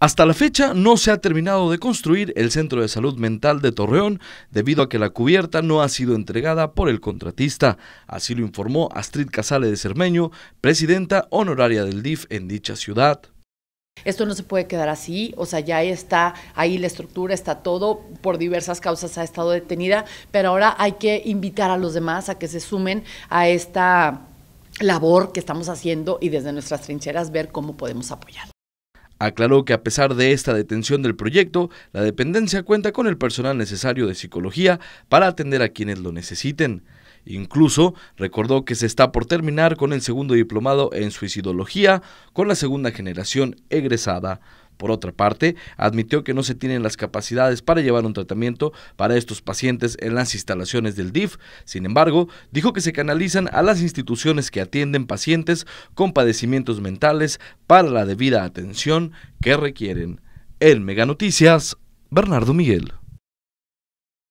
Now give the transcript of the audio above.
Hasta la fecha no se ha terminado de construir el Centro de Salud Mental de Torreón debido a que la cubierta no ha sido entregada por el contratista. Así lo informó Astrid Casale de Cermeño, presidenta honoraria del DIF en dicha ciudad. Esto no se puede quedar así, o sea, ya está ahí la estructura, está todo, por diversas causas ha estado detenida, pero ahora hay que invitar a los demás a que se sumen a esta labor que estamos haciendo y desde nuestras trincheras ver cómo podemos apoyar. Aclaró que a pesar de esta detención del proyecto, la dependencia cuenta con el personal necesario de psicología para atender a quienes lo necesiten. Incluso recordó que se está por terminar con el segundo diplomado en suicidología con la segunda generación egresada. Por otra parte, admitió que no se tienen las capacidades para llevar un tratamiento para estos pacientes en las instalaciones del DIF. Sin embargo, dijo que se canalizan a las instituciones que atienden pacientes con padecimientos mentales para la debida atención que requieren. En Mega Noticias, Bernardo Miguel.